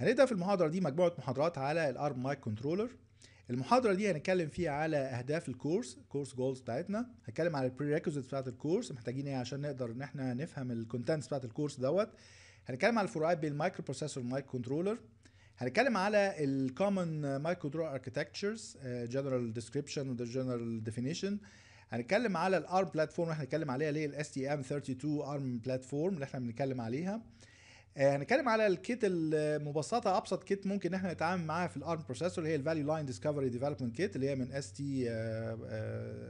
هنبدا في المحاضره دي مجموعه محاضرات على الارم مايك كنترولر المحاضره دي هنتكلم فيها على اهداف الكورس كورس جولز بتاعتنا هنتكلم على البريكوزيت بتاعت الكورس محتاجين ايه عشان نقدر ان احنا نفهم الكونتنتس بتاعت الكورس دوت هنتكلم على الفروقات بين المايكرو بروسيسور والمايك كنترولر هنتكلم على الكومن مايكرو كنترولر اركتكتشرز جنرال ديسكريبشن وجنرال ديفينيشن هنتكلم على الارم بلاتفورم اللي احنا هنتكلم عليها ليه الاس تي ام 32 ارم بلاتفورم اللي احنا بنتكلم عليها آه، هنتكلم على الكيت المبسطه ابسط كيت ممكن احنا نتعامل معاها في الارم بروسيسور هي الفاليو لاين ديسكفري ديفلوبمنت كيت اللي هي من اس تي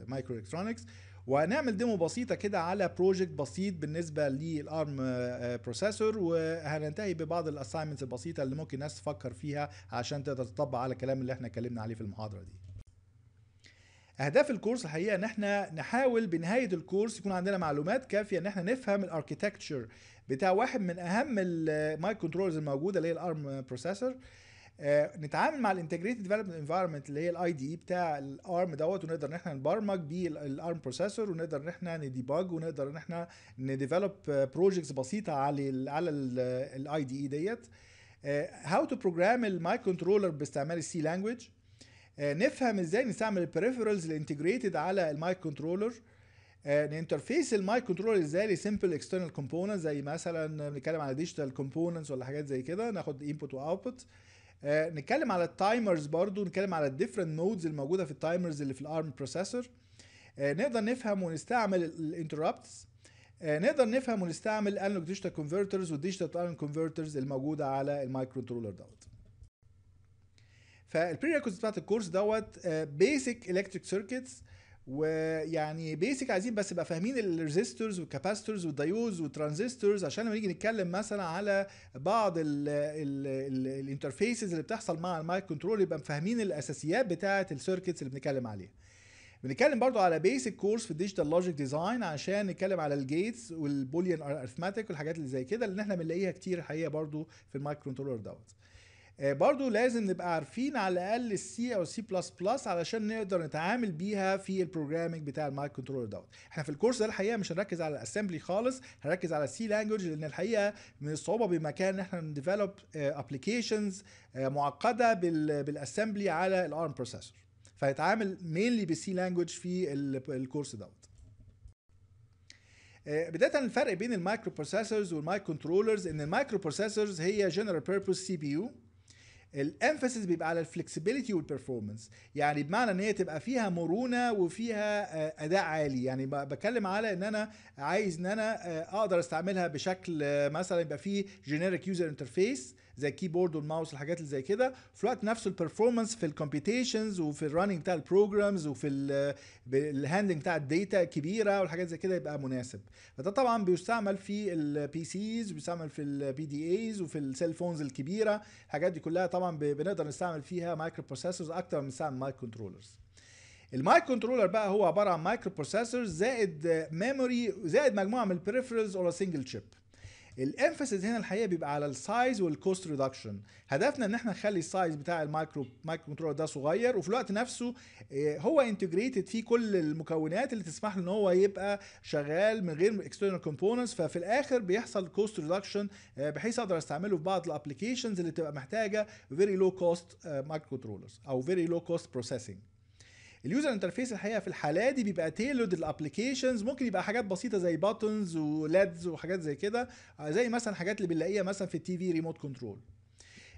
مايكرو الكترونكس وهنعمل ديمو بسيطه كده على بروجكت بسيط بالنسبه للارم آه، بروسيسور وهننتهي ببعض الاساينمنتس البسيطه اللي ممكن الناس تفكر فيها عشان تقدر تطبق على الكلام اللي احنا اتكلمنا عليه في المحاضره دي اهداف الكورس الحقيقه ان احنا نحاول بنهايه الكورس يكون عندنا معلومات كافيه ان احنا نفهم الاركيتكتشر بتاع واحد من اهم المايك كنترولرز الموجوده اللي هي الارم آه، بروسيسور نتعامل مع الانتجريتد ديفلوبمنت انفايرمنت اللي هي الاي دي اي e بتاع الارم دوت ونقدر ان احنا نبرمج بيه الارم بروسيسور ونقدر ان احنا نديباج ونقدر ان احنا نديفلوب بروجيكتس آه، بسيطه على الـ على الاي دي اي e ديت هاو تو بروجرام المايك كنترولر باستعمال السي لانجوج آه، نفهم ازاي نستعمل البريفرالز الانتجريتد على المايك كنترولر ننترفيس المايك كنترولر ازاي لسمبل اكسترنال كومبوننت زي مثلا بنتكلم على ديجيتال كومبوننتس ولا حاجات زي كده ناخد انبوت واوتبوت آه، نتكلم على التايمرز برضو نتكلم على الديفرنت مودز الموجوده في التايمرز اللي في الارم آه، بروسيسور نقدر نفهم ونستعمل الانتربتس نقدر نفهم ونستعمل الانالوج ديجيتال كونفرترز والديجيتال تو انالوج كونفرترز الموجوده على المايك كنترولر دوت فالبريكوز بتاعت الكورس دوت بيسك الكتريك سيركتس ويعني بيسك عايزين بس يبقى فاهمين الريزيستورز والكاباستورز والديودز والترانزستورز عشان لما نيجي نتكلم مثلا على بعض الانترفيسز اللي بتحصل مع المايك كنترول يبقى فاهمين الاساسيات بتاعه السيركتس اللي بنتكلم عليها بنتكلم برضو على بيسك كورس في الديجيتال لوجيك ديزاين عشان نتكلم على الجيتس والبوليان ارثماتيك والحاجات اللي زي كده لان احنا بنلاقيها كتير حقيقه برضو في المايك كنترولر دوت آه، برضو لازم نبقى عارفين على الاقل السي او السي بلس بلس علشان نقدر نتعامل بيها في البروجرامنج بتاع المايك كنترولر دوت احنا في الكورس ده الحقيقه مش هنركز على الاسمبلي خالص هنركز على السي لانجوج لان الحقيقه من الصعوبه بمكان ان احنا نديفلوب ابلكيشنز آه، آه، معقده بالاسمبلي على الارم بروسيسور فهيتعامل مينلي بالسي لانجوج في الكورس دوت بدايه الفرق بين المايكرو بروسيسورز والمايك كنترولرز ان المايكرو بروسيسورز هي جنرال بيربوس سي بي يو الامفاسيس بيبقى على الفلكسبيليتي والبرفورمانس يعني بمعنى ان هي تبقى فيها مرونه وفيها آه، اداء عالي يعني بكلم على ان انا عايز ان انا آه، اقدر استعملها بشكل آه، مثلا يبقى فيه جينيريك يوزر انترفيس زي الكيبورد والماوس والحاجات اللي زي كده في الوقت نفسه البرفورمانس في الكمبيوتيشنز وفي الرننج بتاع البروجرامز وفي الهاندلنج بتاع الداتا كبيره والحاجات زي كده يبقى مناسب فده طبعا بيستعمل في البي سيز بيستعمل في البي دي ايز وفي السيل فونز الكبيره الحاجات دي كلها طبعا بنقدر نستعمل فيها مايكرو بروسيسورز اكتر من نستعمل مايكرو كنترولرز المايك كنترولر بقى هو عباره عن مايكرو بروسيسور زائد ميموري زائد مجموعه من البريفرز اور سنجل شيب الانفسس هنا الحقيقه بيبقى على السايز والكوست ريدكشن هدفنا ان احنا نخلي السايز بتاع المايكرو مايكرو كنترولر ده صغير وفي الوقت نفسه آه، هو انتجريتد فيه كل المكونات اللي تسمح له ان هو يبقى شغال من غير اكسترنال كومبوننتس ففي الاخر بيحصل كوست ريدكشن آه، بحيث اقدر استعمله في بعض الابلكيشنز اللي تبقى محتاجه فيري لو كوست مايكرو كنترولرز او فيري لو كوست بروسيسنج اليوزر انترفيس الحقيقه في الحاله دي بيبقى تيلود الابلكيشنز ممكن يبقى حاجات بسيطه زي باتنز ولادز وحاجات زي كده آه، زي مثلا حاجات اللي بنلاقيها مثلا في التي في ريموت كنترول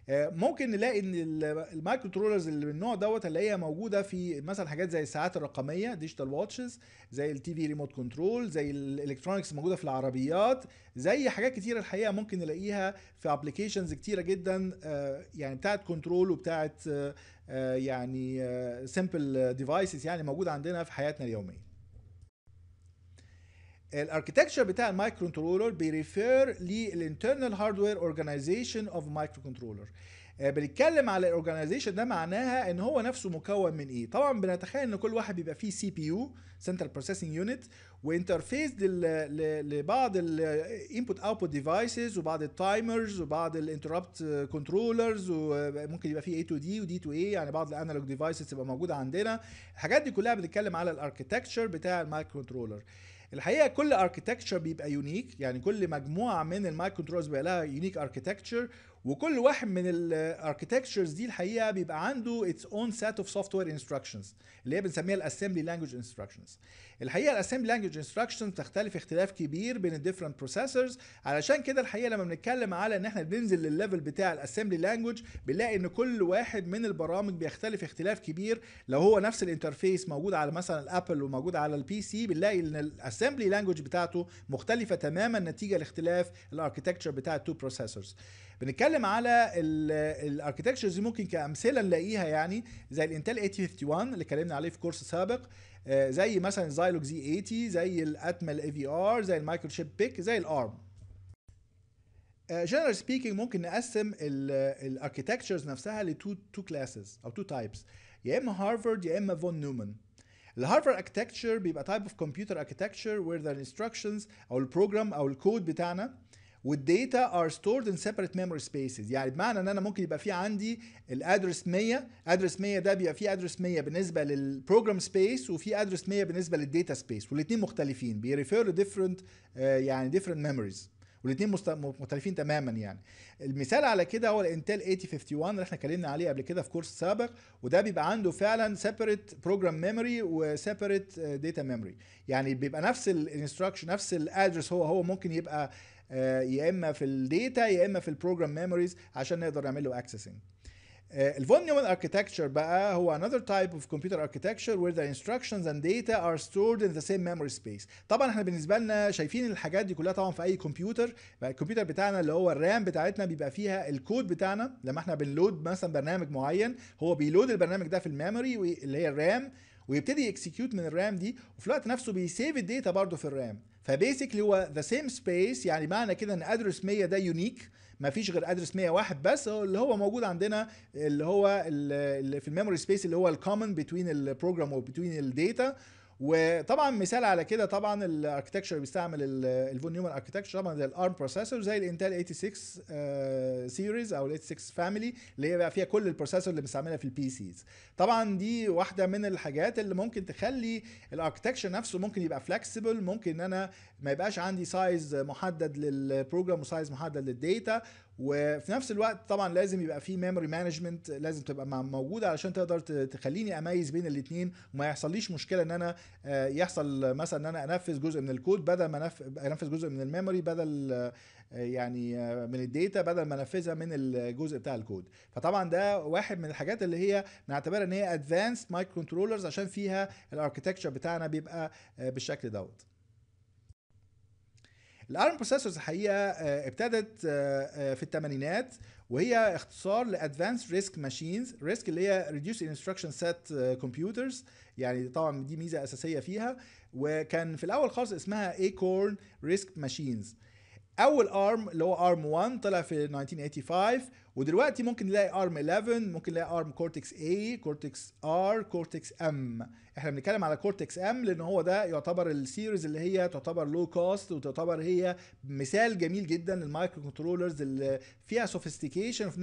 آه، ممكن نلاقي ان المايكرو كنترولرز اللي من النوع دوت هنلاقيها موجوده في مثلا حاجات زي الساعات الرقميه ديجيتال واتشز زي التي في ريموت كنترول زي الالكترونكس موجوده في العربيات زي حاجات كتيره الحقيقه ممكن نلاقيها في ابلكيشنز كتيره جدا آه، يعني بتاعت كنترول وبتاعت آه، يعني سمبل ديفايسز يعني موجوده عندنا في حياتنا اليوميه الاركتكتشر بتاع المايكرو كنترولر بيريفير للانترنال هاردوير اورجانيزيشن اوف مايكرو كنترولر آه، بنتكلم على الاورجانيزيشن ده معناها ان هو نفسه مكون من ايه طبعا بنتخيل ان كل واحد بيبقى فيه سي بي يو سنترال بروسيسنج يونت وانترفيس لبعض الانبوت اوتبوت ديفايسز وبعض التايمرز وبعض الانتربت كنترولرز وممكن يبقى فيه اي تو دي ودي تو اي يعني بعض الانالوج ديفايسز تبقى موجوده عندنا الحاجات دي كلها بنتكلم على الاركتكتشر بتاع المايكرو كنترولر الحقيقه كل اركتكتشر بيبقى يونيك يعني كل مجموعه من المايكرو كنترولرز بيبقى لها يونيك اركتكتشر وكل واحد من الاركتكتشرز دي الحقيقه بيبقى عنده اتس اون سيت اوف سوفت وير انستراكشنز اللي هي بنسميها الاسمبلي لانجوج انستراكشنز الحقيقه الاسمبلي لانجوج انستراكشنز تختلف اختلاف كبير بين الديفرنت بروسيسورز علشان كده الحقيقه لما بنتكلم على ان احنا بننزل للليفل بتاع الاسمبلي لانجوج بنلاقي ان كل واحد من البرامج بيختلف اختلاف كبير لو هو نفس الانترفيس موجود على مثلا الابل وموجود على البي سي بنلاقي ان الاسمبلي لانجوج بتاعته مختلفه تماما نتيجه لاختلاف الاركتكتشر بتاع التو بروسيسورز بنتكلم بتكلم على الاركتكتشرز دي ممكن كامثله نلاقيها يعني زي الانتل 8051 اللي اتكلمنا عليه في كورس سابق آه، زي مثلا زايلوك زي 80 زي الاتمل اي في ار زي المايكروشيب بيك زي الارم جنرال سبيكينج ممكن نقسم الاركتكتشرز نفسها لتو تو كلاسز او تو تايبس يا اما هارفارد يا اما فون نيومان الهارفارد اركتكتشر بيبقى تايب اوف كمبيوتر اركتكتشر وير ذا انستراكشنز او البروجرام او الكود بتاعنا والديتا ار ستورد ان سيبريت ميموري سبيسز يعني بمعنى ان انا ممكن يبقى في عندي الادرس 100 ادرس 100 ده بيبقى في ادرس 100 بالنسبه للبروجرام سبيس وفي ادرس 100 بالنسبه للديتا سبيس والاثنين مختلفين بيريفير لديفرنت آه، يعني ديفرنت ميموريز والاثنين مختلفين تماما يعني المثال على كده هو الانتل 8051 اللي احنا اتكلمنا عليه قبل كده في كورس سابق وده بيبقى عنده فعلا سيبريت بروجرام ميموري وسيبريت داتا ميموري يعني بيبقى نفس الانستراكشن نفس الادرس هو هو ممكن يبقى آه، يا اما في الداتا يا اما في البروجرام ميموريز عشان نقدر نعمل له اكسسنج آه، الفون نيومان اركيتكتشر بقى هو another type of computer architecture where the instructions and data are stored in the same memory space. طبعا احنا بالنسبه لنا شايفين الحاجات دي كلها طبعا في اي كمبيوتر، الكمبيوتر بتاعنا اللي هو الرام بتاعتنا بيبقى فيها الكود بتاعنا لما احنا بنلود مثلا برنامج معين هو بيلود البرنامج ده في الميموري اللي هي الرام ويبتدي يكسكيوت من الرام دي وفي الوقت نفسه بيسيف الداتا برضه في الرام. فبيسكلي هو ذا سيم سبيس يعني معنى كده ان ادرس 100 ده يونيك ما فيش غير ادرس 100 واحد بس اللي هو موجود عندنا اللي هو اللي في الميموري سبيس اللي هو الكومن بتوين البروجرام وبتوين الداتا وطبعا مثال على كده طبعا اللي بيستعمل الفونيومن اركتكشر طبعا زي الارم بروسيسور زي الانتل 86 سيريز او ال 86 فاميلي اللي هي بقى فيها كل البروسيسور اللي بنستعملها في البي سيز طبعا دي واحده من الحاجات اللي ممكن تخلي الاركتكشر نفسه ممكن يبقى فلكسيبل ممكن ان انا ما يبقاش عندي سايز محدد للبروجرام وسايز محدد للديتا وفي نفس الوقت طبعا لازم يبقى في ميموري مانجمنت لازم تبقى موجوده علشان تقدر تخليني اميز بين الاثنين وما يحصليش مشكله ان انا آه، يحصل مثلا ان انا انفذ جزء من الكود بدل ما انفذ جزء من الميموري بدل آه، يعني آه، من الداتا بدل ما انفذها من الجزء بتاع الكود فطبعا ده واحد من الحاجات اللي هي بنعتبرها ان هي ادفانس مايكرو كنترولرز عشان فيها الاركتكتشر بتاعنا بيبقى بالشكل دوت الارم بروسيسورز الحقيقه آه، ابتدت آه، آه، في الثمانينات وهي اختصار لادفانس ريسك ماشينز ريسك اللي هي ريديوس انستراكشن سيت كمبيوترز يعني طبعا دي ميزه اساسيه فيها وكان في الاول خالص اسمها ايكورن ريسك ماشينز اول ارم اللي هو ارم 1 طلع في 1985 ودلوقتي ممكن نلاقي ارم 11 ممكن نلاقي ارم كورتكس اي كورتكس ار كورتكس ام احنا بنتكلم على كورتكس ام لان هو ده يعتبر السيريز اللي هي تعتبر لو كوست وتعتبر هي مثال جميل جدا للمايكرو كنترولرز اللي فيها سوفيستيكيشن وفي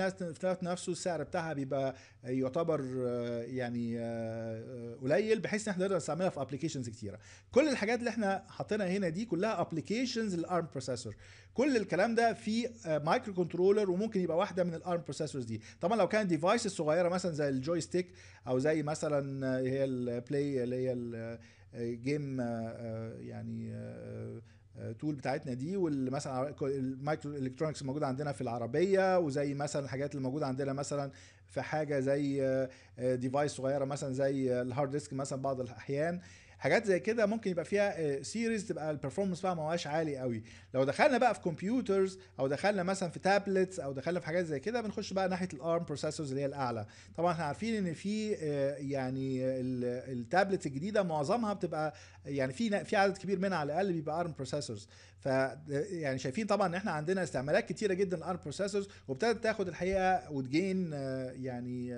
نفسه السعر بتاعها بيبقى يعتبر آه، يعني آه، قليل بحيث ان احنا نقدر نستعملها في ابلكيشنز كتيره كل الحاجات اللي احنا حاطينها هنا دي كلها ابلكيشنز للارم بروسيسور كل الكلام ده في مايكرو آه، كنترولر وممكن يبقى واحده من الارم بروسيسورز دي طبعا لو كانت ديفايس صغيره مثلا زي الجوي ستيك او زي مثلا آه، هي البلاي اللي هي الجيم آه، يعني تول بتاعتنا دي والمثلا المايكرو الكترونكس الموجوده عندنا في العربيه وزي مثلا الحاجات اللي موجوده عندنا مثلا في حاجه زي ديفايس صغيره مثلا زي الهارد ديسك مثلا بعض الاحيان حاجات زي كده ممكن يبقى فيها سيريز آه، تبقى البرفورمانس بقى ما هواش عالي قوي لو دخلنا بقى في كمبيوترز او دخلنا مثلا في تابلتس او دخلنا في حاجات زي كده بنخش بقى ناحيه الارم بروسيسورز اللي هي الاعلى طبعا احنا عارفين ان في آه، يعني التابلتس الجديده معظمها بتبقى يعني في في عدد كبير منها على الاقل بيبقى ارم بروسيسورز ف يعني شايفين طبعا ان احنا عندنا استعمالات كتيره جدا ارم بروسيسورز وابتدت تاخد الحقيقه وتجين آه، يعني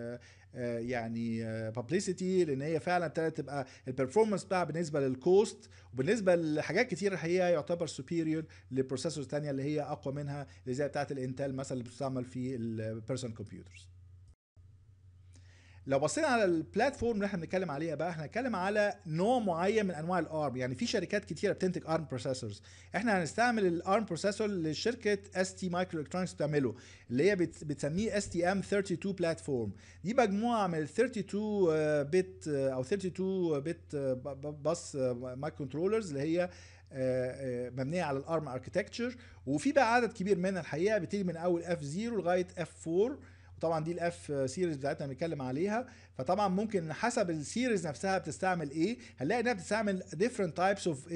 آه، يعني بابليستي آه، لان هي فعلا ابتدت تبقى البرفورمانس بتاعها بالنسبه للكوست وبالنسبه لحاجات كتير الحقيقه يعتبر سوبيريور لبروسيسورز ثانيه اللي هي اقوى منها اللي زي بتاعت الانتل مثلا اللي بتستعمل في البيرسونال كمبيوترز لو بصينا على البلاتفورم اللي احنا بنتكلم عليها بقى احنا هنتكلم على نوع معين من انواع الارم يعني في شركات كتيره بتنتج ارم بروسيسورز احنا هنستعمل الارم بروسيسور اللي شركه اس تي مايكرو الكترونكس بتعمله اللي هي بتسميه اس تي ام 32 بلاتفورم دي مجموعه من ال 32 بت او 32 بت بس مايكرو كنترولرز اللي هي آه، آه، مبنيه على الارم اركتكتشر وفي بقى عدد كبير منها الحقيقه بتيجي من اول اف 0 لغايه اف 4 طبعا دي الاف سيريز بتاعتنا بنتكلم عليها فطبعا ممكن حسب السيريز نفسها بتستعمل ايه هنلاقي انها بتستعمل ديفرنت تايبس اوف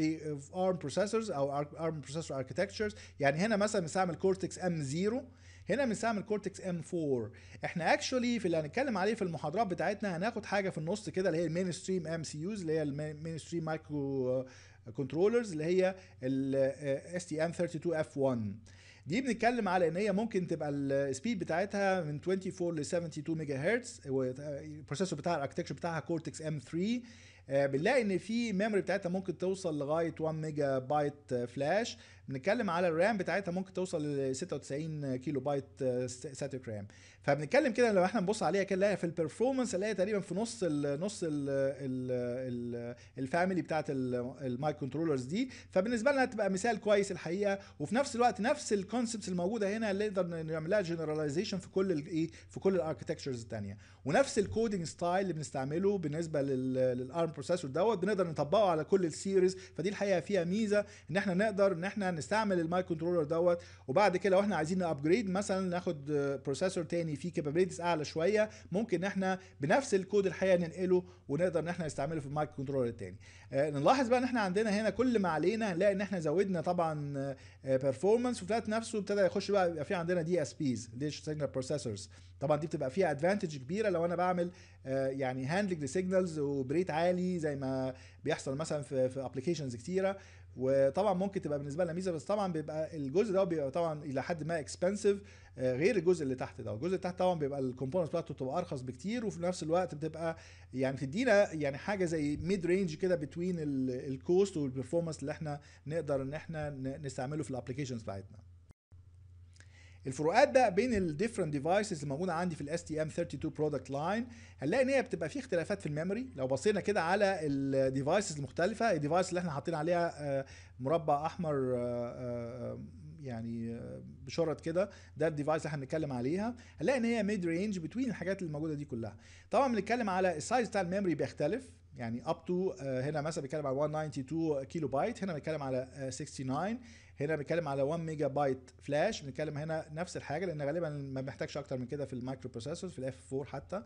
ارم بروسيسورز او ارم بروسيسور اركتكتشرز يعني هنا مثلا بنستعمل كورتكس ام 0 هنا بنستعمل كورتكس ام 4 احنا اكشولي في اللي هنتكلم عليه في المحاضرات بتاعتنا هناخد حاجه في النص كده اللي هي المين ستريم ام سي يوز اللي هي المين ستريم مايكرو كنترولرز اللي هي ال STM32F1 دي بنتكلم على ان هي ممكن تبقى السبيد بتاعتها من 24 ل 72 ميجا هرتز والبروسيسور بتاع الاركتكشر بتاعها كورتكس ام 3 آه، بنلاقي ان في ميموري بتاعتها ممكن توصل لغايه 1 ميجا بايت فلاش بنتكلم على الرام بتاعتها ممكن توصل ل 96 كيلو بايت ساتيك رام فبنتكلم كده لو احنا نبص عليها كده نلاقي في البرفورمانس نلاقي تقريبا في نص الـ نص الـ الـ الفاميلي بتاعت المايك كنترولرز دي فبالنسبه لنا هتبقى مثال كويس الحقيقه وفي نفس الوقت نفس الكونسبتس الموجوده هنا اللي نقدر نعملها جنراليزيشن في كل الايه في كل الاركتكتشرز الثانيه ونفس الكودنج ستايل اللي بنستعمله بالنسبه للارم البروسيسور دوت بنقدر نطبقه على كل السيريز فدي الحقيقه فيها ميزه ان احنا نقدر ان احنا نستعمل المايك كنترولر دوت وبعد كده لو احنا عايزين نابجريد مثلا ناخد بروسيسور تاني فيه كابابيلتيز اعلى شويه ممكن ان احنا بنفس الكود الحقيقه ننقله ونقدر ان احنا نستعمله في المايك كنترولر التاني آه، نلاحظ بقى ان احنا عندنا هنا كل ما علينا هنلاقي ان احنا زودنا طبعا بيرفورمانس آه، وفي نفسه ابتدى يخش بقى يبقى في عندنا دي اس بيز ديجيتال سيجنال بروسيسورز طبعا دي بتبقى فيها ادفانتج كبيره لو انا بعمل آه، يعني هاندلنج سيجنالز وبريت عالي زي ما بيحصل مثلا في في ابلكيشنز كتيره وطبعا ممكن تبقى بالنسبه لنا ميزه بس طبعا بيبقى الجزء ده بيبقى طبعا الى حد ما اكسبنسيف آه، غير الجزء اللي تحت ده الجزء اللي تحت طبعا بيبقى الكومبوننت بتاعته بتبقى ارخص بكتير وفي نفس الوقت بتبقى يعني تدينا يعني حاجه زي ميد رينج كده بتوين الكوست والبرفورمانس اللي احنا نقدر ان احنا نستعمله في الابلكيشنز بتاعتنا الفروقات بقى بين الديفرنت ديفايسز اللي موجوده عندي في الاس تي ام 32 برودكت لاين هنلاقي ان هي بتبقى في اختلافات في الميموري لو بصينا كده على الديفايسز المختلفه الديفايس اللي احنا حاطين عليها آه، مربع احمر آه، آه، يعني بشرط كده ده الديفايس اللي احنا بنتكلم عليها هنلاقي ان هي ميد رينج بتوين الحاجات اللي موجوده دي كلها طبعا بنتكلم على السايز بتاع الميموري بيختلف يعني اب تو هنا مثلا بيتكلم على 192 كيلو بايت هنا بنتكلم على 69 هنا بنتكلم على 1 ميجا بايت فلاش بنتكلم هنا نفس الحاجه لان غالبا ما بنحتاجش اكتر من كده في المايكرو بروسيسور في الاف 4 حتى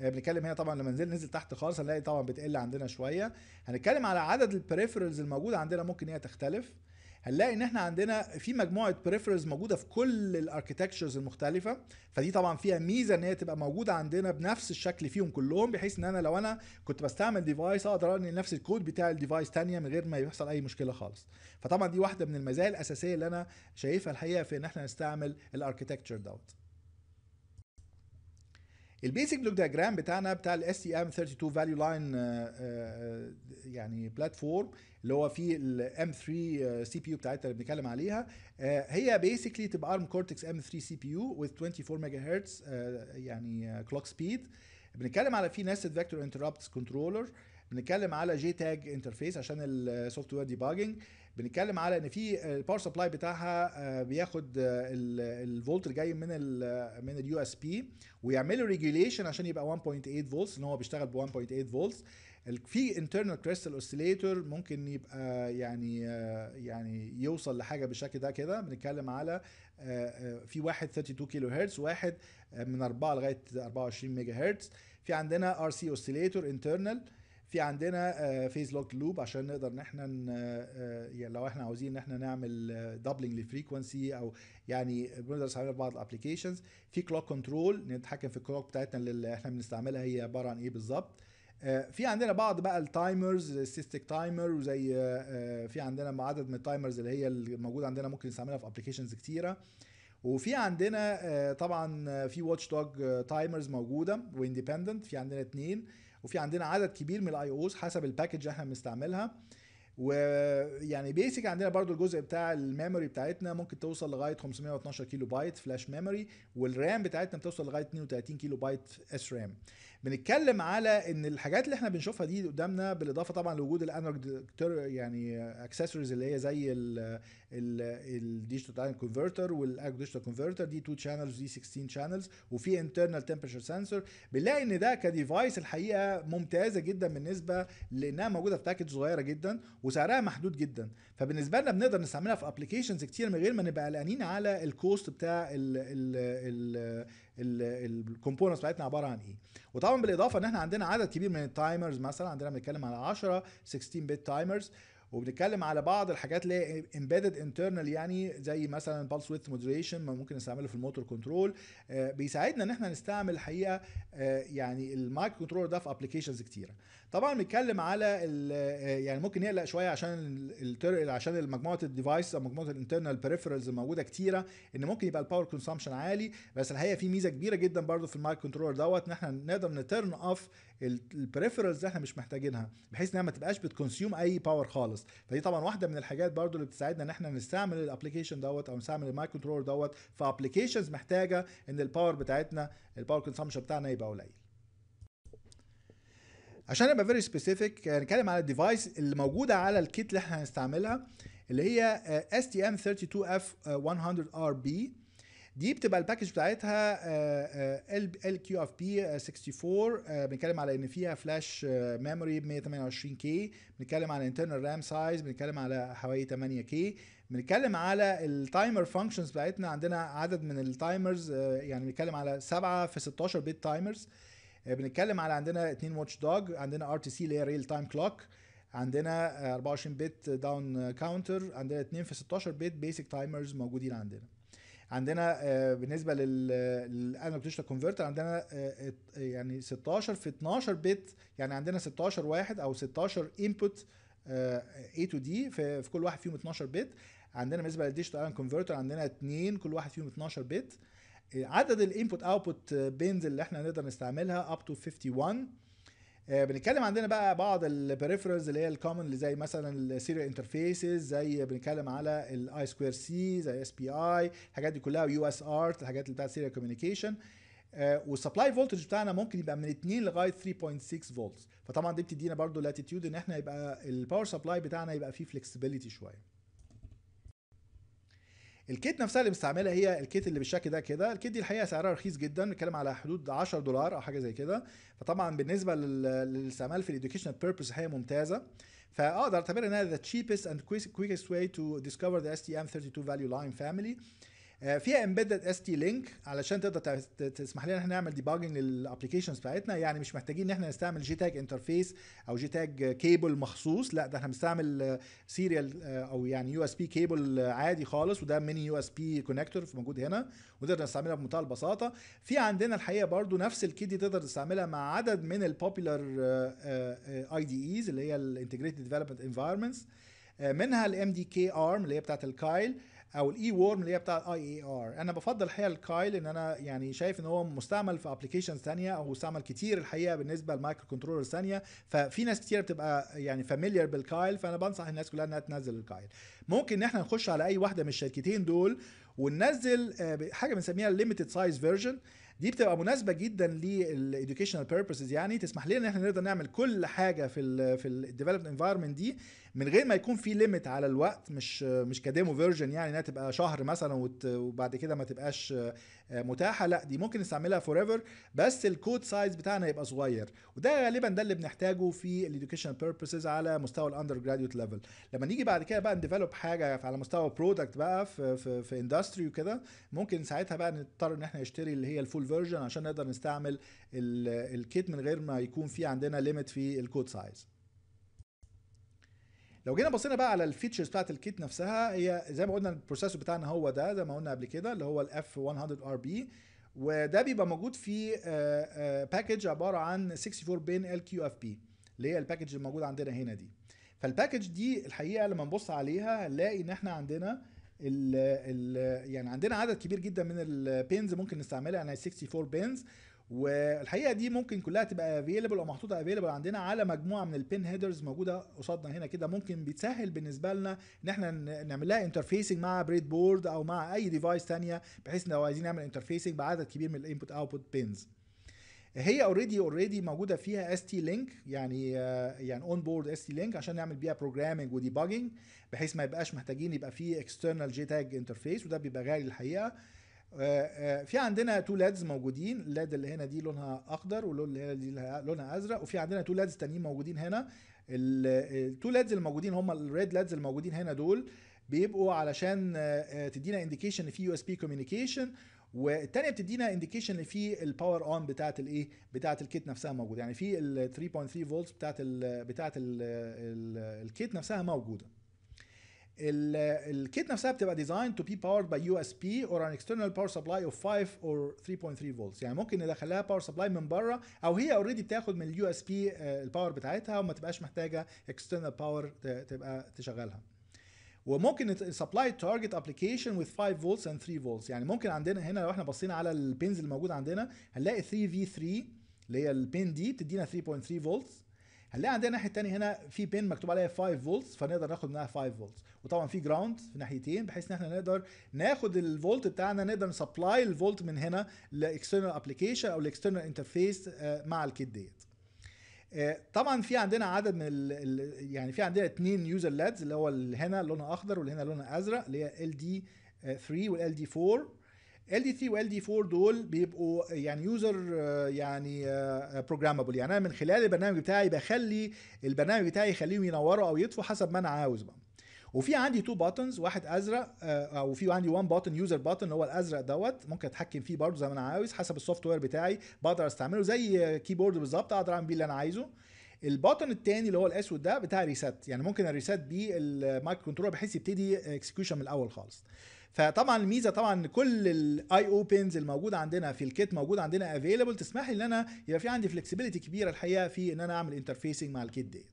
آه، بنتكلم هنا طبعا لما ننزل ننزل تحت خالص هنلاقي طبعا بتقل عندنا شويه هنتكلم على عدد البريفرالز الموجوده عندنا ممكن هي تختلف هنلاقي ان احنا عندنا في مجموعه بريفرنس موجوده في كل الاركتكتشرز المختلفه فدي طبعا فيها ميزه ان هي تبقى موجوده عندنا بنفس الشكل فيهم كلهم بحيث ان انا لو انا كنت بستعمل ديفايس اقدر انقل نفس الكود بتاع الديفايس تانية من غير ما يحصل اي مشكله خالص فطبعا دي واحده من المزايا الاساسيه اللي انا شايفها الحقيقه في ان احنا نستعمل الاركتكتشر دوت البيزك بلوك دياجرام بتاعنا بتاع الاس تي ام 32 فاليو لاين يعني بلاتفورم اللي هو فيه الام آه، 3 سي بي يو بتاعتنا اللي بنتكلم عليها آه، هي بيسكلي تبقى ارم كورتكس ام 3 سي بي يو with 24 ميجا هرتز يعني كلوك آه، سبيد بنتكلم على في نستد فيكتور انتربتس كنترولر بنتكلم على جي تاج انترفيس عشان السوفت وير ديباجنج بنتكلم على ان في الباور سبلاي بتاعها آه، بياخد آه، الفولت اللي جاي من الـ من اليو اس بي ويعملوا ريجوليشن عشان يبقى 1.8 فولتس ان هو بيشتغل ب 1.8 فولتس في انترنال كريستال اوسيليتور ممكن يبقى يعني آه، يعني يوصل لحاجه بالشكل ده كده بنتكلم على في واحد 32 كيلو هرتز واحد من 4 لغايه 24 ميجا هرتز في عندنا ار سي اوسيليتور انترنال في عندنا فيز لوك لوب عشان نقدر ان احنا يعني لو احنا عاوزين ان احنا نعمل دبلنج آه، للفريكونسي او يعني بندرس في بعض الابلكيشنز في كلوك كنترول نتحكم في الكلوك بتاعتنا اللي احنا بنستعملها هي عباره عن ايه بالظبط في عندنا بعض بقى التايمرز السيستيك تايمر وزي في عندنا عدد من التايمرز اللي هي الموجوده عندنا ممكن نستعملها في ابلكيشنز كتيره وفي عندنا طبعا في واتش دوج تايمرز موجوده واندبندنت في عندنا اثنين وفي عندنا عدد كبير من الاي اوز حسب الباكج اللي احنا بنستعملها ويعني بيسك عندنا برضو الجزء بتاع الميموري بتاعتنا ممكن توصل لغايه 512 كيلو بايت فلاش ميموري والرام بتاعتنا بتوصل لغايه 32 كيلو بايت اس رام بنتكلم على ان الحاجات اللي احنا بنشوفها دي قدامنا بالاضافه طبعا لوجود الانالوج يعني اكسسوارز اللي هي زي الديجيتال كونفرتر والاج ديجيتال كونفرتر دي 2 شانلز دي 16 شانلز وفي انترنال تمبرشر سنسور بنلاقي ان ده كديفايس الحقيقه ممتازه جدا بالنسبه لانها موجوده في باكج صغيره جدا وسعرها محدود جدا فبالنسبه لنا بنقدر نستعملها في ابلكيشنز كتير من غير ما نبقى قلقانين على الكوست بتاع الكومبوننتس بتاعتنا عباره عن ايه وطبعا بالاضافه ان احنا عندنا عدد كبير من التايمرز مثلا عندنا بنتكلم على 10 16 بت تايمرز وبنتكلم على بعض الحاجات اللي هي امبيدد انترنال يعني زي مثلا بالس ويث مودريشن ممكن نستعمله في الموتور كنترول آه، بيساعدنا ان احنا نستعمل الحقيقه آه، يعني المايك كنترولر ده في ابلكيشنز كتيره طبعا بنتكلم على آه، يعني ممكن نقلق شويه عشان عشان مجموعه الديفايس او مجموعه الانترنال بريفرالز الموجوده كتيره ان ممكن يبقى الباور كونسامشن عالي بس الحقيقه في ميزه كبيره جدا برضو في المايك كنترولر دوت ان احنا نقدر نترن اوف البريفرالز اللي احنا مش محتاجينها بحيث انها ما تبقاش بتكونسيوم اي باور خالص خالص فدي طبعا واحده من الحاجات برضو اللي بتساعدنا ان احنا نستعمل الابلكيشن دوت او نستعمل المايك كنترولر دوت في ابلكيشنز محتاجه ان الباور بتاعتنا الباور كونسامشن بتاعنا يبقى قليل عشان ابقى فيري سبيسيفيك هنتكلم على الديفايس اللي موجوده على الكيت اللي احنا هنستعملها اللي هي آه، STM32F100RB دي بتبقى الباكج بتاعتها ال كيو اف بي 64 بنتكلم على ان فيها فلاش ميموري ب 128 كي بنتكلم على انترنال رام سايز بنتكلم على حوالي 8 كي بنتكلم على التايمر فانكشنز بتاعتنا عندنا عدد من التايمرز آه، يعني بنتكلم على 7 في 16 بت تايمرز بنتكلم على عندنا 2 واتش دوج عندنا ار تي سي اللي هي ريل تايم كلوك عندنا 24 بت داون كاونتر عندنا 2 في 16 بت بيسك تايمرز موجودين عندنا عندنا آه، بالنسبه للانالوج ديجيتال كونفرتر عندنا آه، يعني 16 في 12 بت يعني عندنا 16 واحد او 16 انبوت اي تو دي في, كل واحد فيهم 12 بت عندنا بالنسبه للديجيتال ايرون كونفرتر عندنا اثنين كل واحد فيهم 12 بت آه، عدد الانبوت اوتبوت بينز اللي احنا نقدر نستعملها اب تو 51 آه، بنتكلم عندنا بقى بعض البريفرز اللي هي الكومن اللي زي مثلا السيريال انترفيسز زي بنتكلم على الاي سكوير سي زي اس بي اي الحاجات دي كلها ويو اس ارت الحاجات اللي بتاعت سيريال كوميونيكيشن والسبلاي فولتج بتاعنا ممكن يبقى من 2 لغايه 3.6 فولت فطبعا دي بتدينا برضو لاتيتيود ان احنا يبقى الباور سبلاي بتاعنا يبقى فيه فلكسبيليتي شويه الكيت نفسها اللي مستعملها هي الكيت اللي بالشكل ده كده الكيت دي الحقيقه سعرها رخيص جدا بنتكلم على حدود 10 دولار او حاجه زي كده فطبعا بالنسبه للاستعمال في الاديوكيشنال بيربز هي ممتازه فاقدر اعتبرها انها the cheapest and quickest way to discover the STM32 value line family فيها امبيدد اس تي لينك علشان تقدر تسمح لنا ان احنا نعمل ديباجنج للابلكيشنز بتاعتنا يعني مش محتاجين ان احنا نستعمل جي تاج انترفيس او جي تاج كيبل مخصوص لا ده احنا بنستعمل سيريال آه، آه، او يعني يو اس بي كيبل عادي خالص وده ميني يو اس بي كونكتور موجود هنا ونقدر نستعملها بمنتهى البساطه في عندنا الحقيقه برضو نفس الكيت دي تقدر تستعملها مع عدد من البوبيلر اي دي ايز اللي هي الانتجريتد ديفلوبمنت انفايرمنتس منها الام دي كي ارم اللي هي بتاعت الكايل او الاي وورم اللي هي بتاع الاي اي ار انا بفضل الحقيقه الكايل ان انا يعني شايف ان هو مستعمل في ابلكيشنز ثانيه او مستعمل كتير الحقيقه بالنسبه للمايكرو كنترولرز ثانيه ففي ناس كتير بتبقى يعني فاميليار بالكايل فانا بنصح الناس كلها انها تنزل الكايل ممكن ان احنا نخش على اي واحده من الشركتين دول وننزل آه، حاجه بنسميها ليميتد سايز فيرجن دي بتبقى مناسبه جدا للاديوكيشنال بيربسز يعني تسمح لنا ان احنا نقدر نعمل كل حاجه في الـ في الديفلوبمنت انفايرمنت دي من غير ما يكون في ليميت على الوقت مش مش كديمو فيرجن يعني انها تبقى شهر مثلا وبعد كده ما تبقاش آه، متاحه لا دي ممكن نستعملها فور ايفر بس الكود سايز بتاعنا يبقى صغير وده غالبا ده اللي بنحتاجه في الايدوكيشن بيربسز على مستوى الاندر جراديوت ليفل لما نيجي بعد كده بقى نديفلوب حاجه على مستوى برودكت بقى في في, في اندستري وكده ممكن ساعتها بقى نضطر ان احنا نشتري اللي هي الفول فيرجن عشان نقدر نستعمل الكيت من غير ما يكون في عندنا ليميت في الكود سايز لو جينا بصينا بقى على الفيتشرز بتاعت الكيت نفسها هي زي ما قلنا البروسيسور بتاعنا هو ده زي ما قلنا قبل كده اللي هو الاف 100 ار بي وده بيبقى موجود في باكج آه، آه، عباره عن 64 بين ال كيو اف بي اللي هي الباكج الموجود عندنا هنا دي فالباكج دي الحقيقه لما نبص عليها هنلاقي ان احنا عندنا ال ال يعني عندنا عدد كبير جدا من البينز ممكن نستعملها يعني 64 بينز والحقيقه دي ممكن كلها تبقى افيلبل او محطوطه افيلبل عندنا على مجموعه من البين هيدرز موجوده قصادنا هنا كده ممكن بتسهل بالنسبه لنا ان احنا نعمل لها انترفيسنج مع بريد بورد او مع اي ديفايس ثانيه بحيث لو عايزين نعمل انترفيسنج بعدد كبير من الانبوت اوتبوت بينز هي اوريدي اوريدي موجوده فيها اس تي لينك يعني يعني اون بورد اس تي لينك عشان نعمل بيها بروجرامنج وديباجنج بحيث ما يبقاش محتاجين يبقى فيه اكسترنال جي تاج انترفيس وده بيبقى غالي الحقيقه آه، آه، في عندنا تو لادز موجودين اللاد اللي هنا دي لونها اخضر واللون اللي هنا دي لونها ازرق وفي عندنا تو لادز تانيين موجودين هنا التو لادز الموجودين هم الريد لادز الموجودين هنا دول بيبقوا علشان آه، تدينا انديكيشن ان في يو اس بي كوميونيكيشن والتانيه بتدينا انديكيشن ان في الباور اون بتاعه الايه بتاعه الكيت نفسها موجوده يعني في ال 3.3 فولت بتاعه بتاعه الكيت نفسها موجوده الكيت نفسها بتبقى ديزاين تو بي باورد باي يو اس بي اور ان اكسترنال باور سبلاي اوف 5 اور 3.3 فولت يعني ممكن ندخلها باور سبلاي من بره او هي اوريدي بتاخد من اليو اس بي الباور بتاعتها وما تبقاش محتاجه اكسترنال باور تبقى تشغلها وممكن سبلاي تارجت ابلكيشن وذ 5 فولتس اند 3 فولتس يعني ممكن عندنا هنا لو احنا بصينا على البينز اللي موجود عندنا هنلاقي 3 في 3 اللي هي البين دي بتدينا 3.3 فولتس هنلاقي عندنا الناحيه الثانيه هنا في بين مكتوب عليها 5 فولت فنقدر ناخد منها 5 فولت وطبعا في جراوند في ناحيتين بحيث ان احنا نقدر ناخد الفولت بتاعنا نقدر نسبلاي الفولت من هنا لاكسترنال ابلكيشن او الاكسترنال انترفيس آه، مع الكيت ديت آه، طبعا في عندنا عدد من يعني في عندنا اثنين يوزر لادز اللي هو اللي هنا لونها اخضر واللي هنا لونها ازرق اللي هي ال دي 3 وال دي 4 ال دي 3 وال دي 4 دول بيبقوا يعني يوزر يعني بروجرامبل آه، يعني انا من خلال البرنامج بتاعي بخلي البرنامج بتاعي يخليهم ينوروا او يطفوا حسب ما انا عاوز بقى وفي عندي تو باتنز واحد ازرق آه، او في عندي وان باتن يوزر باتن هو الازرق دوت ممكن اتحكم فيه برضه زي ما انا عاوز حسب السوفت وير بتاعي بقدر استعمله زي كيبورد بالظبط اقدر اعمل بيه اللي انا عايزه الباتن الثاني اللي هو الاسود ده بتاع ريسات يعني ممكن الريسات بيه المايكرو كنترول بحيث يبتدي اكسكيوشن من الاول خالص فطبعا الميزه طبعا كل الاي او بينز الموجوده عندنا في الكيت موجود عندنا افيلبل تسمح لي ان انا يبقى في عندي فلكسبيليتي كبيره الحقيقه في ان انا اعمل انترفيسنج مع الكيت ديت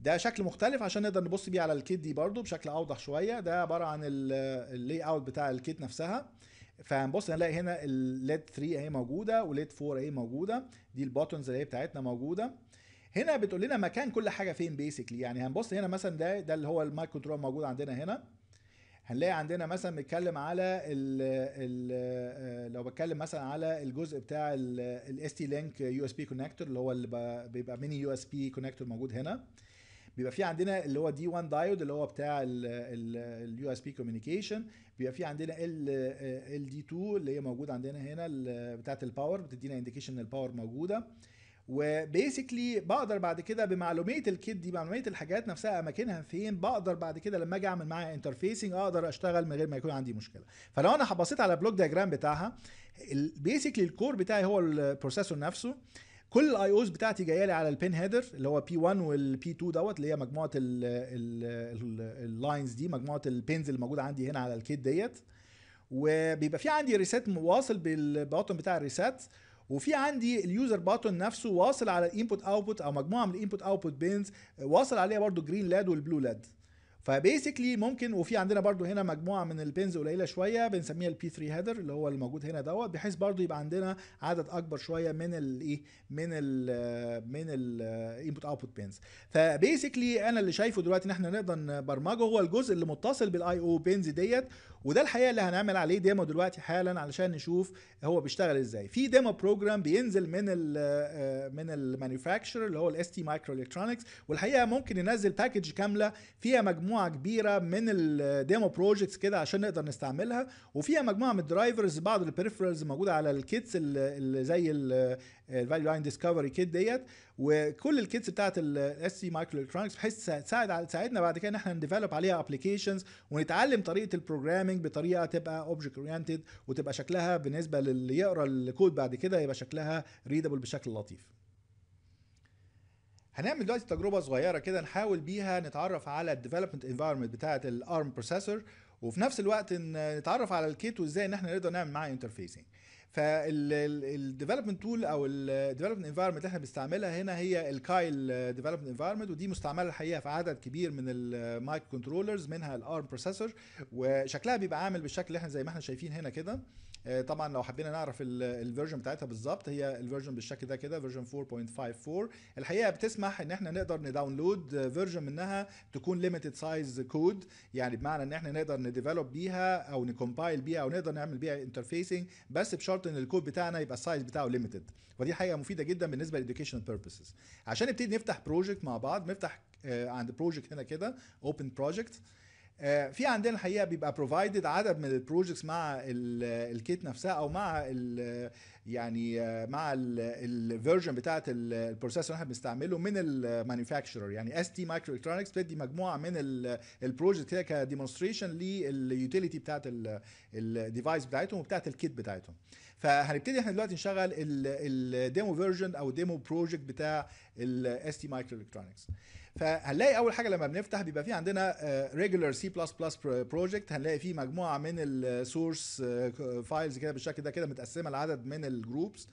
ده شكل مختلف عشان نقدر نبص بيه على الكيت دي برده بشكل اوضح شويه ده عباره عن اللي اوت بتاع الكيت نفسها فهنبص هنلاقي هنا الليد 3 اهي موجوده وليد 4 اهي موجوده دي البوتنز اللي هي بتاعتنا موجوده هنا بتقول لنا مكان كل حاجه فين بيسكلي يعني هنبص هنا مثلا ده ده اللي هو المايك كنترول موجود عندنا هنا هنلاقي عندنا مثلا بنتكلم على الـ الـ آه، لو بتكلم مثلا على الجزء بتاع الاس تي لينك يو اس بي كونكتور اللي هو اللي بيبقى ميني يو اس بي كونكتور موجود هنا بيبقى في عندنا اللي هو دي 1 دايود اللي هو بتاع اليو اس بي كوميونيكيشن بيبقى في عندنا ال آه، ال دي 2 اللي هي موجوده عندنا هنا بتاعه الباور بتدينا انديكيشن ان الباور موجوده وبيسكلي بقدر بعد كده بمعلوميه الكيت دي معلوميه الحاجات نفسها اماكنها فين بقدر بعد كده لما اجي اعمل معاها انترفيسنج اقدر اشتغل من غير ما يكون عندي مشكله فلو انا بصيت على بلوك ديجرام بتاعها بيسكلي الكور بتاعي هو البروسيسور نفسه كل الاي اوز بتاعتي جايه لي على البين هيدر اللي هو بي 1 والبي 2 دوت اللي هي مجموعه اللاينز دي مجموعه البينز اللي موجوده عندي هنا على الكيت ديت وبيبقى في عندي ريسيت مواصل بالبوتن بتاع الريسيت وفي عندي اليوزر باتون نفسه واصل على الانبوت اوتبوت او مجموعه من الانبوت اوتبوت بينز واصل عليها برضو جرين لاد والبلو لاد فبيسكلي ممكن وفي عندنا برضو هنا مجموعه من البنز قليله شويه بنسميها البي 3 هيدر اللي هو الموجود هنا دوت بحيث برضو يبقى عندنا عدد اكبر شويه من الايه من الـ من الانبوت اوتبوت بنز فبيسكلي انا اللي شايفه دلوقتي ان احنا نقدر نبرمجه هو الجزء اللي متصل بالاي او بنز ديت وده الحقيقه اللي هنعمل عليه ديمو دلوقتي حالا علشان نشوف هو بيشتغل ازاي في ديمو بروجرام بينزل من الـ من المانيفاكتشر اللي هو الاس تي مايكرو الكترونكس والحقيقه ممكن ينزل باكج كامله فيها مجموعه مجموعه كبيره من الديمو بروجكتس كده عشان نقدر نستعملها وفيها مجموعه من الدرايفرز بعض البريفرالز موجوده على الكيتس اللي زي الفاليو لاين ديسكفري كيت ديت وكل الكيتس بتاعت الاس سي مايكرو الكترونكس بحيث تساعد تساعدنا بعد كده ان احنا نديفلوب عليها ابلكيشنز ونتعلم طريقه البروجرامنج بطريقه تبقى اوبجكت اورينتد وتبقى شكلها بالنسبه للي يقرا الكود بعد كده يبقى شكلها ريدبل بشكل لطيف هنعمل دلوقتي تجربه صغيره كده نحاول بيها نتعرف على الديفلوبمنت انفايرمنت بتاعه الارم بروسيسور وفي نفس الوقت نتعرف على الكيت وازاي ان احنا نقدر نعمل معاه انترفيسنج فالديفلوبمنت تول او الديفلوبمنت انفايرمنت اللي احنا بنستعملها هنا هي الكايل ديفلوبمنت انفايرمنت ودي مستعمله الحقيقه في عدد كبير من المايكرو كنترولرز منها الارم بروسيسور وشكلها بيبقى عامل بالشكل اللي احنا زي ما احنا شايفين هنا كده آه، طبعا لو حبينا نعرف الفيرجن بتاعتها بالظبط هي الفيرجن بالشكل ده كده فيرجن 4.54 الحقيقه بتسمح ان احنا نقدر نداونلود فيرجن منها تكون ليميتد سايز كود يعني بمعنى ان احنا نقدر نديفلوب بيها او نكومبايل بيها او نقدر نعمل بيها انترفيسنج بس بشرط ان الكود بتاعنا يبقى السايز بتاعه ليميتد ودي حاجه مفيده جدا بالنسبه للاديوكيشنال بيربسز عشان نبتدي نفتح بروجكت مع بعض نفتح آه، عند بروجكت هنا كده اوبن بروجكت آه، في عندنا الحقيقه بيبقى بروفايدد عدد من البروجكتس مع الكيت نفسها او مع الـ يعني آه، مع الفيرجن بتاعه البروسيسور اللي احنا بنستعمله من المانيفاكتشرر يعني اس تي مايكرو الكترونكس بتدي مجموعه من البروجكت كده كديمونستريشن لليوتيليتي بتاعه الديفايس بتاعتهم وبتاعه الكيت بتاعتهم فهنبتدي احنا دلوقتي نشغل الديمو فيرجن او ديمو بروجكت بتاع الاس تي مايكرو الكترونكس فهنلاقي اول حاجه لما بنفتح بيبقى في عندنا ريجولار سي بلس بلس بروجكت هنلاقي فيه مجموعه من السورس فايلز آه، كده بالشكل ده كده متقسمه لعدد من الجروبس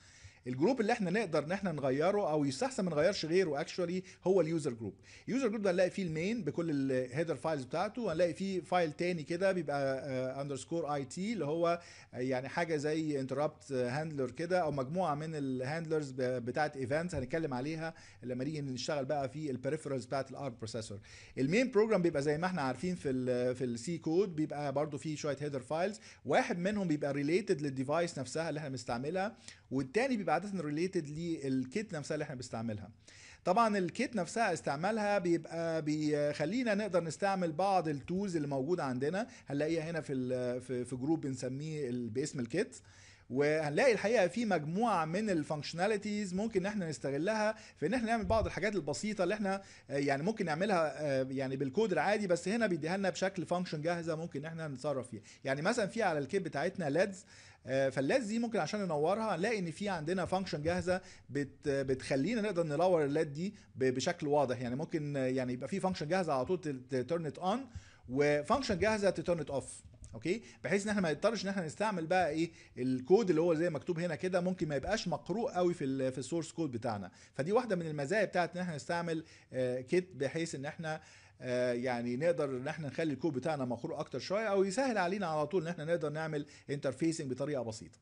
الجروب اللي احنا نقدر ان احنا نغيره او يستحسن ما نغيرش غيره اكشوالي هو اليوزر جروب اليوزر جروب ده هنلاقي فيه المين بكل الهيدر فايلز بتاعته وهنلاقي فيه فايل تاني كده بيبقى اندرسكور اي تي اللي هو آه، يعني حاجه زي انتربت هاندلر كده او مجموعه من الهاندلرز بتاعه ايفنتس هنتكلم عليها لما نيجي نشتغل بقى في البريفرالز بتاعه الار بروسيسور المين بروجرام بيبقى زي ما احنا عارفين في الـ في السي كود بيبقى برده فيه شويه هيدر فايلز واحد منهم بيبقى ريليتد للديفايس نفسها اللي احنا بنستعملها والتاني بيبقى عاده ريليتد للكيت نفسها اللي احنا بنستعملها طبعا الكيت نفسها استعمالها بيبقى بيخلينا نقدر نستعمل بعض التولز اللي موجوده عندنا هنلاقيها هنا في في جروب بنسميه باسم الكيت وهنلاقي الحقيقه في مجموعه من الفانكشناليتيز ممكن احنا نستغلها في ان احنا نعمل بعض الحاجات البسيطه اللي احنا آه، يعني ممكن نعملها آه، يعني بالكود العادي بس هنا بيديها لنا بشكل فانكشن جاهزه ممكن احنا نتصرف فيها يعني مثلا في على الكيب بتاعتنا ليدز آه، فالليدز دي ممكن عشان ننورها هنلاقي ان في عندنا فانكشن جاهزه بت بتخلينا نقدر ننور الليد دي بشكل واضح يعني ممكن يعني يبقى في فانكشن جاهزه على طول تيرن ات اون وفانكشن جاهزه تيرن ات اوف اوكي بحيث ان احنا ما نضطرش ان احنا نستعمل بقى ايه الكود اللي هو زي مكتوب هنا كده ممكن ما يبقاش مقروء قوي في في السورس كود بتاعنا فدي واحده من المزايا بتاعت ان احنا نستعمل آه، كيت بحيث ان احنا آه، يعني نقدر ان احنا نخلي الكود بتاعنا مقروء اكتر شويه او يسهل علينا على طول ان احنا نقدر نعمل انترفيسنج بطريقه بسيطه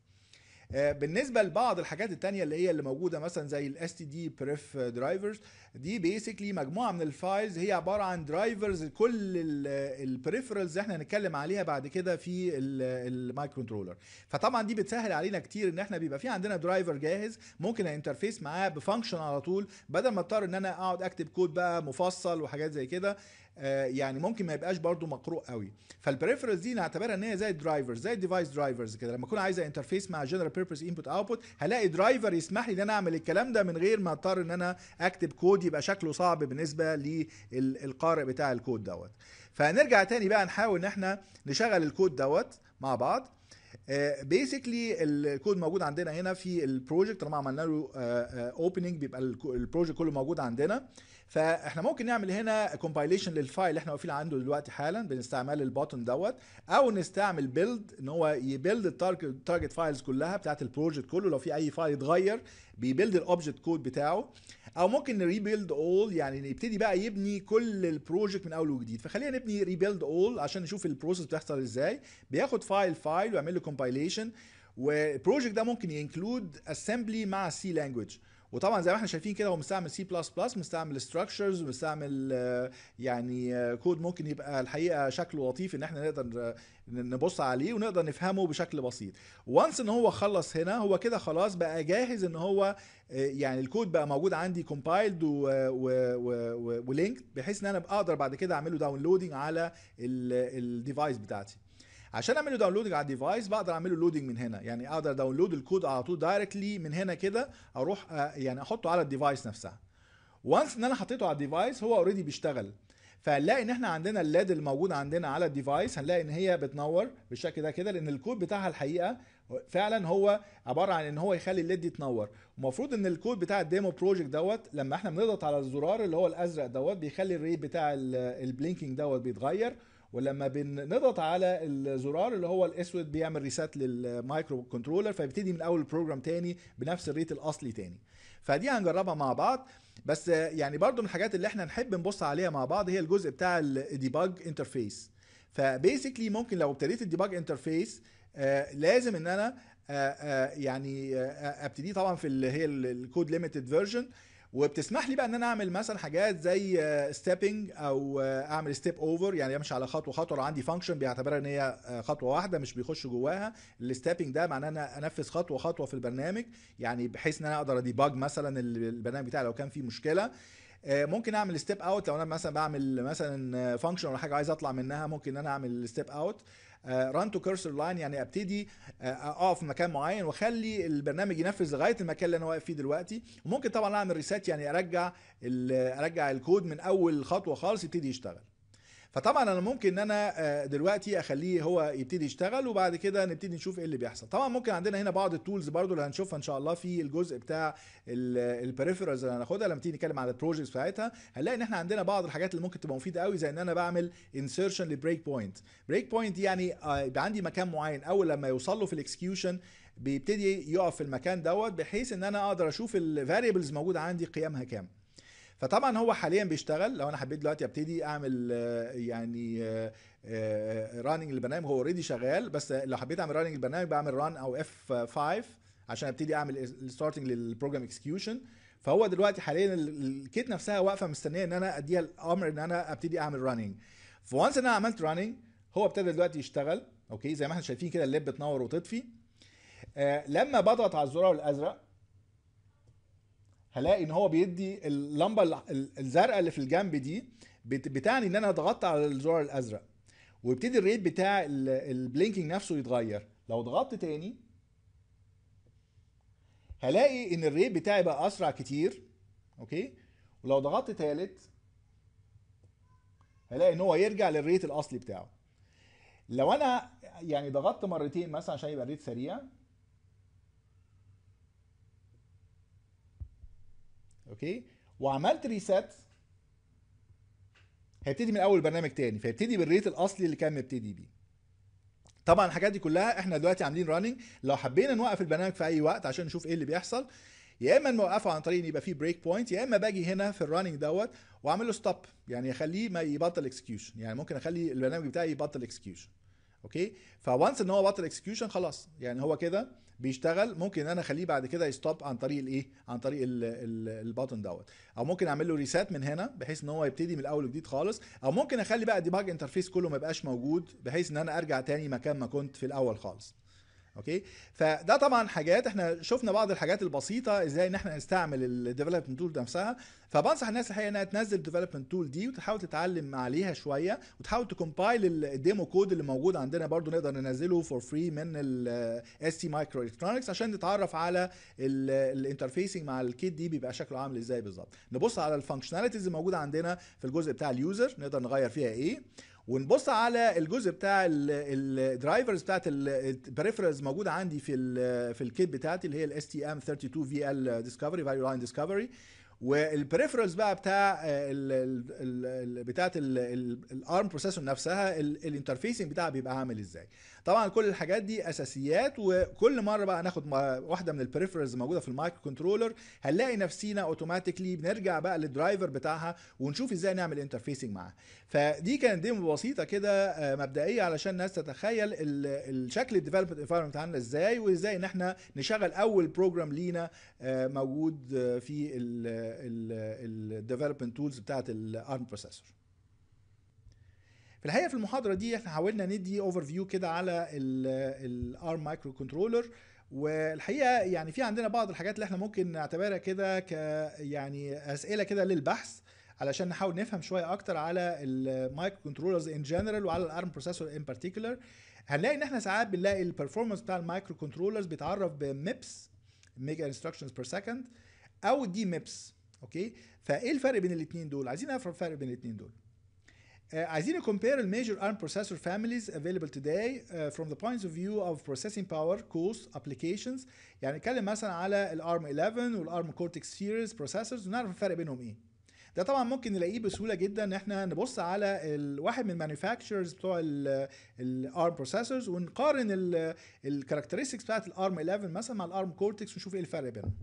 آه، بالنسبه لبعض الحاجات التانية اللي هي اللي موجوده مثلا زي الاس تي دي بريف درايفرز دي بيسكلي مجموعه من الفايلز هي عباره عن درايفرز كل البريفرالز احنا هنتكلم عليها بعد كده في المايك كنترولر فطبعا دي بتسهل علينا كتير ان احنا بيبقى في عندنا درايفر جاهز ممكن انترفيس معاه بفانكشن على طول بدل ما اضطر ان انا اقعد اكتب كود بقى مفصل وحاجات زي كده آه، يعني ممكن ما يبقاش برضو مقروء قوي فالبريفرنس دي نعتبرها ان هي زي الدرايفرز زي الديفايس درايفرز كده لما اكون عايز انترفيس مع جنرال بيربز انبوت اوتبوت هلاقي درايفر يسمح لي ان انا اعمل الكلام ده من غير ما اضطر ان انا اكتب كود يبقى شكله صعب بالنسبه للقارئ بتاع الكود دوت فنرجع تاني بقى نحاول ان احنا نشغل الكود دوت مع بعض بيسكلي آه، الكود موجود عندنا هنا في البروجكت طالما عملنا له اوبننج آه، بيبقى البروجكت كله موجود عندنا فاحنا ممكن نعمل هنا كومبايليشن للفايل اللي احنا واقفين عنده دلوقتي حالا باستعمال البوتن دوت او نستعمل بيلد ان هو يبيلد التارجت فايلز كلها بتاعت البروجكت كله لو في اي فايل اتغير بيبيلد الاوبجكت كود بتاعه او ممكن ريبيلد اول يعني يبتدي بقى يبني كل البروجكت من اول وجديد فخلينا نبني ريبيلد اول عشان نشوف البروسيس بتحصل ازاي بياخد فايل فايل ويعمل له كومبايليشن والبروجكت ده ممكن ينكلود اسمبلي مع سي لانجوج وطبعا زي ما احنا شايفين كده هو مستعمل سي بلس بلس مستعمل ستراكشرز ومستعمل آه، يعني كود آه، ممكن يبقى الحقيقه شكله لطيف ان احنا نقدر آه، نبص عليه ونقدر نفهمه بشكل بسيط وانس ان هو خلص هنا هو كده خلاص بقى جاهز ان هو يعني الكود بقى موجود عندي كومبايلد ولينك بحيث ان انا اقدر بعد كده اعمله داونلودنج على الديفايس بتاعتي عشان اعمل له داونلودنج على الديفايس بقدر اعمله لودنج من هنا يعني اقدر داونلود الكود على طول دايركتلي من هنا كده اروح آه، يعني احطه على الديفايس نفسها وانس ان انا حطيته على الديفايس هو اوريدي بيشتغل فهنلاقي ان احنا عندنا اللاد الموجود عندنا على الديفايس هنلاقي ان هي بتنور بالشكل ده كده لان الكود بتاعها الحقيقه فعلا هو عباره عن ان هو يخلي الليد دي تنور المفروض ان الكود بتاع الديمو بروجكت دوت لما احنا بنضغط على الزرار اللي هو الازرق دوت بيخلي الريت بتاع البلينكينج دوت بيتغير ولما بنضغط على الزرار اللي هو الاسود بيعمل ريسات للمايكرو كنترولر فبتدي من اول البروجرام تاني بنفس الريت الاصلي تاني فدي هنجربها مع بعض بس يعني برضو من الحاجات اللي احنا نحب نبص عليها مع بعض هي الجزء بتاع الديباج انترفيس فبيسكلي ممكن لو ابتديت الديباج انترفيس آه، لازم ان انا آه، آه، يعني ابتديه طبعا في اللي هي الكود ليميتد فيرجن وبتسمح لي بقى ان انا اعمل مثلا حاجات زي ستيبنج آه، او آه، اعمل ستيب اوفر يعني امشي على خطوه خطوه لو عندي فانكشن بيعتبرها ان هي آه، خطوه واحده مش بيخش جواها الستيبنج ده معناه ان انا انفذ خطوه خطوه في البرنامج يعني بحيث ان انا اقدر اديباج مثلا البرنامج بتاعي لو كان فيه مشكله ممكن اعمل ستيب اوت لو انا مثلا بعمل مثلا فانكشن ولا حاجه عايز اطلع منها ممكن ان انا اعمل ستيب اوت ران تو كيرسر لاين يعني ابتدي آه، اقف في مكان معين واخلي البرنامج ينفذ لغايه المكان اللي انا واقف فيه دلوقتي وممكن طبعا اعمل ريسات يعني ارجع ارجع الكود من اول خطوه خالص يبتدي يشتغل فطبعا انا ممكن ان انا آه، دلوقتي اخليه هو يبتدي يشتغل وبعد كده نبتدي نشوف ايه اللي بيحصل طبعا ممكن عندنا هنا بعض التولز برضو اللي هنشوفها ان شاء الله في الجزء بتاع البريفرز اللي هناخدها لما تيجي نتكلم على البروجكتس بتاعتها هنلاقي ان احنا عندنا بعض الحاجات اللي ممكن تبقى مفيده قوي زي ان انا بعمل انسيرشن لبريك بوينت بريك بوينت يعني آه، يبقى عندي مكان معين اول لما يوصل له في الاكسكيوشن بيبتدي يقف في المكان دوت بحيث ان انا اقدر اشوف الفاريبلز موجوده عندي قيمها كام فطبعا هو حاليا بيشتغل لو انا حبيت دلوقتي ابتدي اعمل آه، يعني راننج آه، للبرنامج آه، هو اوريدي شغال بس لو حبيت اعمل راننج للبرنامج بعمل ران او اف 5 عشان ابتدي اعمل ستارتنج للبروجرام اكسكيوشن فهو دلوقتي حاليا الكيت نفسها واقفه مستنيه ان انا اديها الامر ان انا ابتدي اعمل راننج فوانس ان انا عملت راننج هو ابتدى دلوقتي يشتغل اوكي زي ما احنا شايفين كده اللب بتنور وتطفي آه لما بضغط على الزرار الازرق هلاقي ان هو بيدي اللمبه الزرقاء اللي في الجنب دي بتعني ان انا ضغطت على الزرار الازرق ويبتدي الريت بتاع البلينكينج نفسه يتغير لو ضغطت تاني هلاقي ان الريت بتاعي بقى اسرع كتير اوكي ولو ضغطت تالت هلاقي ان هو يرجع للريت الاصلي بتاعه لو انا يعني ضغطت مرتين مثلا عشان يبقى الريت سريع اوكي وعملت ريسات هيبتدي من اول برنامج تاني فيبتدي بالريت الاصلي اللي كان مبتدي بيه طبعا الحاجات دي كلها احنا دلوقتي عاملين راننج لو حبينا نوقف البرنامج في اي وقت عشان نشوف ايه اللي بيحصل يا اما نوقفه عن طريق ان يبقى فيه بريك بوينت يا اما باجي هنا في الراننج دوت واعمل له ستوب يعني اخليه ما يبطل اكسكيوشن يعني ممكن اخلي البرنامج بتاعي يبطل اكسكيوشن اوكي فوانس ان هو بطل اكسكيوشن خلاص يعني هو كده بيشتغل ممكن انا اخليه بعد كده يستوب عن طريق الايه عن طريق الباتن دوت او ممكن اعمل له ريسات من هنا بحيث ان هو يبتدي من الاول وجديد خالص او ممكن اخلي بقى الديباج انترفيس كله ما يبقاش موجود بحيث ان انا ارجع تاني مكان ما كنت في الاول خالص اوكي فده طبعا حاجات احنا شفنا بعض الحاجات البسيطه ازاي ان احنا نستعمل الديفلوبمنت تول نفسها فبنصح الناس الحقيقه انها تنزل الديفلوبمنت تول دي وتحاول تتعلم عليها شويه وتحاول تكمبايل الديمو كود اللي موجود عندنا برضو نقدر ننزله فور فري من الاس تي مايكرو الكترونكس عشان نتعرف على الانترفيسنج مع الكيت دي بيبقى شكله عامل ازاي بالظبط نبص على الفانكشناليتيز الموجوده عندنا في الجزء بتاع اليوزر نقدر نغير فيها ايه ونبص على الجزء بتاع الدرايفرز بتاعت البريفرز موجوده عندي في الـ في الكيت بتاعتي اللي هي الاس تي ام 32 في ال ديسكفري فاليو لاين ديسكفري والبريفرز بقى بتاع بتاعت الارم بروسيسور نفسها الانترفيسنج بتاعها بيبقى عامل ازاي طبعا كل الحاجات دي اساسيات وكل مره بقى ناخد واحده من البريفرز موجوده في المايكرو كنترولر هنلاقي نفسينا اوتوماتيكلي بنرجع بقى للدرايفر بتاعها ونشوف ازاي نعمل انترفيسنج معاها فدي كانت ديمو بسيطه كده آه، مبدئيه علشان الناس تتخيل الشكل الديفلوبمنت انفايرمنت عامله ازاي وازاي ان احنا نشغل اول بروجرام لينا آه، موجود في الديفلوبمنت تولز بتاعت الارم بروسيسور في الحقيقه في المحاضره دي احنا حاولنا ندي اوفر فيو كده على الار مايكرو كنترولر والحقيقه يعني في عندنا بعض الحاجات اللي احنا ممكن نعتبرها كده ك يعني اسئله كده للبحث علشان نحاول نفهم شويه اكتر على المايكرو كنترولرز ان جنرال وعلى الارم بروسيسور ان بارتيكولر هنلاقي ان احنا ساعات بنلاقي البرفورمانس بتاع المايكرو كنترولرز بيتعرف بميبس ميجا انستراكشنز بير سكند او دي ميبس اوكي فايه الفرق بين الاثنين دول عايزين نعرف الفرق بين الاثنين دول Uh, عايزين compare the major ARM processor families available today uh, from the points of view of processing power, cost, applications. يعني نتكلم مثلا على ال ARM 11 وال ARM Cortex series processors ونعرف الفرق بينهم ايه. ده طبعا ممكن نلاقيه بسهوله جدا ان احنا نبص على واحد من المانيفاكتشرز بتوع الارم بروسيسورز ونقارن الكاركترستكس بتاعت الارم 11 مثلا مع الارم كورتكس ونشوف ايه الفرق بينهم.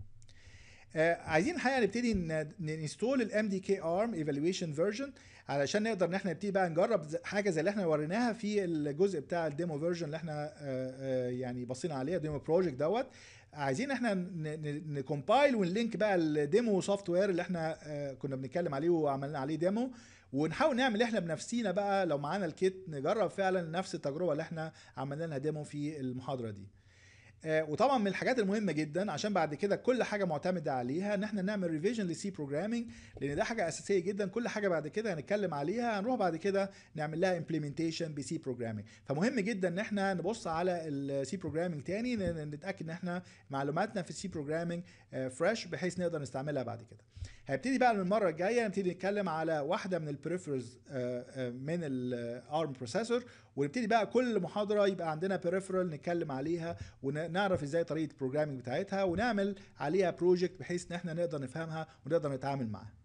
آه عايزين الحقيقه نبتدي ننستول الام دي كي ارم ايفالويشن فيرجن علشان نقدر ان احنا نبتدي بقى نجرب حاجه زي اللي احنا وريناها في الجزء بتاع الديمو فيرجن اللي احنا آه،, آه يعني بصينا عليها ديمو بروجكت دوت عايزين احنا نكومبايل ونلينك بقى الديمو سوفت وير اللي احنا آه كنا بنتكلم عليه وعملنا عليه ديمو ونحاول نعمل احنا بنفسينا بقى لو معانا الكيت نجرب فعلا نفس التجربه اللي احنا عملنا لها ديمو في المحاضره دي آه، وطبعا من الحاجات المهمه جدا عشان بعد كده كل حاجه معتمده عليها ان احنا نعمل ريفيجن لسي بروجرامنج لان ده حاجه اساسيه جدا كل حاجه بعد كده هنتكلم عليها هنروح بعد كده نعمل لها امبلمنتيشن بسي بروجرامنج فمهم جدا ان احنا نبص على السي بروجرامنج تاني نتاكد ان احنا معلوماتنا في السي بروجرامنج فريش بحيث نقدر نستعملها بعد كده هبتدي بقى من المره الجايه نبتدي نتكلم على واحده من البريفرز آه، آه، من الارم بروسيسور ونبتدي بقى كل محاضره يبقى عندنا بريفرال نتكلم عليها ونعرف ازاي طريقه البروجرامنج بتاعتها ونعمل عليها بروجكت بحيث ان احنا نقدر نفهمها ونقدر نتعامل معاها